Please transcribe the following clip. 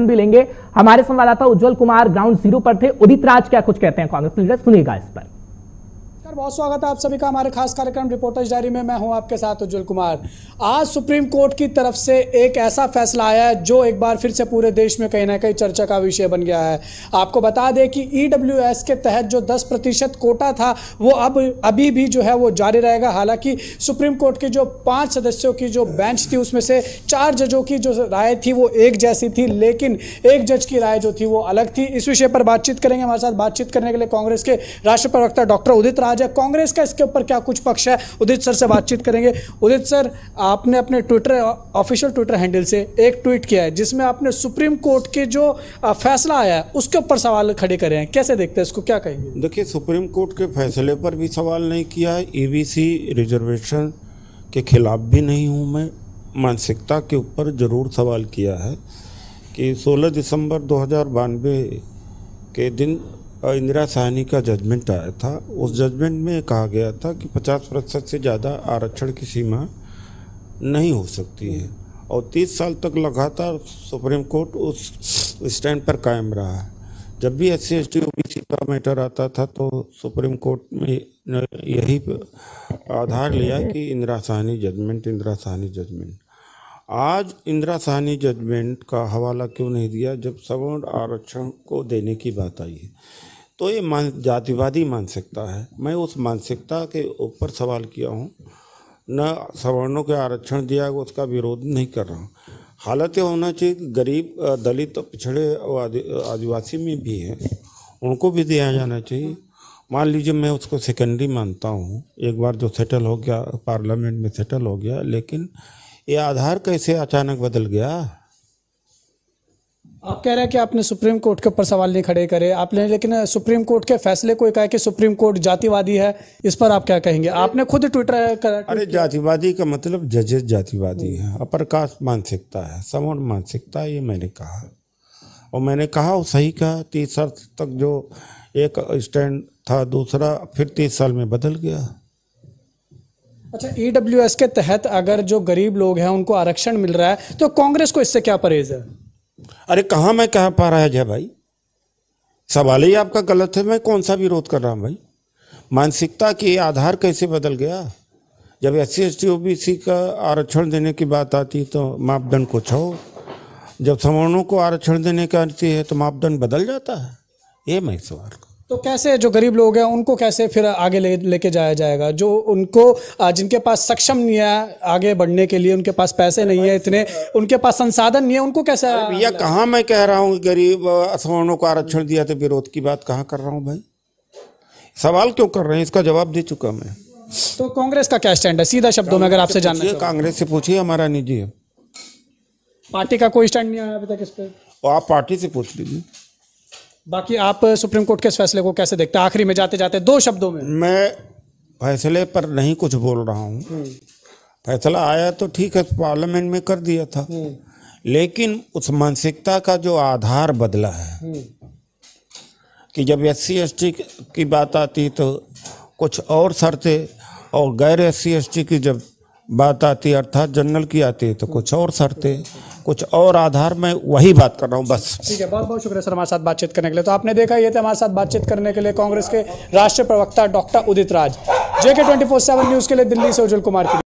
भी लेंगे हमारे संवाददाता उज्जवल कुमार ग्राउंड जीरो पर थे उदित राज क्या कुछ कहते हैं कांग्रेस लीडर सुनिएगा इस पर नमस्कार बहुत स्वागत है आप सभी का हमारे खास कार्यक्रम रिपोर्टर्स डायरी में मैं हूं आपके साथ उज्जवल कुमार आज सुप्रीम कोर्ट की तरफ से एक ऐसा फैसला आया है जो एक बार फिर से पूरे देश में कहीं ना कहीं चर्चा का विषय बन गया है आपको बता दें कि ई e के तहत जो दस प्रतिशत कोटा था वो अब अभी भी जो है वो जारी रहेगा हालांकि सुप्रीम कोर्ट की जो पाँच सदस्यों की जो बेंच थी उसमें से चार जजों की जो राय थी वो एक जैसी थी लेकिन एक जज की राय जो थी वो अलग थी इस विषय पर बातचीत करेंगे हमारे साथ बातचीत करने के लिए कांग्रेस के राष्ट्रीय प्रवक्ता डॉक्टर उदित राज जाए कांग्रेस का इसके ऊपर क्या कुछ पक्ष है उदित सर से बातचीत करेंगे उदित सर आपने अपने ट्विटर ऑफिशियल ट्विटर हैंडल से एक ट्वीट किया है जिसमें आपने सुप्रीम कोर्ट के जो फैसला आया है उसके ऊपर सवाल खड़े करे हैं कैसे देखते हैं इसको क्या कहेंगे देखिए सुप्रीम कोर्ट के फैसले पर भी सवाल नहीं किया है ई e रिजर्वेशन के खिलाफ भी नहीं हूँ मैं मानसिकता के ऊपर ज़रूर सवाल किया है कि 16 दिसंबर दो के दिन इंदिरा साहनी का जजमेंट आया था उस जजमेंट में कहा गया था कि 50 प्रतिशत से ज़्यादा आरक्षण की सीमा नहीं हो सकती है और 30 साल तक लगातार सुप्रीम कोर्ट उस स्टैंड पर कायम रहा है जब भी एस सी एस टी का मैटर आता था तो सुप्रीम कोर्ट में यही आधार लिया कि इंदिरा साहनी जजमेंट इंदिरा साहनी जजमेंट आज इंदिरा सहनी जजमेंट का हवाला क्यों नहीं दिया जब सवर्ण आरक्षण को देने की बात आई है तो ये मान जातिवादी मानसिकता है मैं उस मानसिकता के ऊपर सवाल किया हूँ न सवर्णों के आरक्षण दिया उसका विरोध नहीं कर रहा हूँ हालत ये होना चाहिए गरीब दलित पिछड़े आदिवासी में भी हैं उनको भी दिया जाना चाहिए मान लीजिए मैं उसको सेकेंडरी मानता हूँ एक बार जो सेटल हो गया पार्लियामेंट में सेटल हो गया लेकिन ये आधार कैसे अचानक बदल गया आप कह रहे हैं कि आपने सुप्रीम कोर्ट के ऊपर सवाल नहीं खड़े करे आपने लेकिन सुप्रीम कोर्ट के फैसले को कहा कि सुप्रीम कोर्ट जातिवादी है इस पर आप क्या कहेंगे आपने खुद ट्विटर कर, अरे जातिवादी का मतलब जजेस जातिवादी है अपर कास्ट मानसिकता है समूह मानसिकता ये मैंने कहा और मैंने कहा वो सही कहा तीस साल तक जो एक स्टैंड था दूसरा फिर तीस साल में बदल गया अच्छा ई के तहत अगर जो गरीब लोग हैं उनको आरक्षण मिल रहा है तो कांग्रेस को इससे क्या परहेज है अरे कहाँ मैं कह पा रहा है जय भाई सवाल ही आपका गलत है मैं कौन सा विरोध कर रहा हूँ भाई मानसिकता की आधार कैसे बदल गया जब S C S T O B C का आरक्षण देने की बात आती तो मापदंड कुछ हो जब सवर्णों को आरक्षण देने की आती है तो मापदंड बदल जाता है ये मैं सवाल तो कैसे जो गरीब लोग हैं उनको कैसे फिर आगे ले लेके जाया जाएगा जो उनको जिनके पास सक्षम नहीं है आगे बढ़ने के लिए उनके पास पैसे नहीं है इतने उनके पास संसाधन नहीं है उनको कैसे भैया कहाँ मैं कह रहा हूँ गरीब असवर्णों को आरक्षण दिया तो विरोध की बात कहाँ कर रहा हूँ भाई सवाल क्यों कर रहे हैं इसका जवाब दे चुका मैं तो कांग्रेस का क्या स्टैंड है सीधा शब्दों में अगर आपसे जानना है कांग्रेस से पूछिए हमारा निजी पार्टी का कोई स्टैंड नहीं आया अभी तक इस पर आप पार्टी से पूछ लीजिए बाकी आप सुप्रीम कोर्ट के इस फैसले को कैसे देखते हैं आखिरी में जाते जाते दो शब्दों में मैं फैसले पर नहीं कुछ बोल रहा हूँ हम्म। फैसला आया तो ठीक है पार्लियामेंट में कर दिया था हम्म। लेकिन उस मानसिकता का जो आधार बदला है हम्म। कि जब एस सी की बात आती तो कुछ और शर्तें और गैर एस सी की जब बात आती अर्थात जनरल की आती तो कुछ और शर्तें कुछ और आधार में वही बात कर रहा हूँ बस ठीक है बहुत बहुत शुक्रिया सर हमारे साथ बातचीत करने के लिए तो आपने देखा ये थे हमारे साथ बातचीत करने के लिए कांग्रेस के राष्ट्रीय प्रवक्ता doctor Udit Raj JK twenty four seven news के लिए दिल्ली से उज्जवल कुमार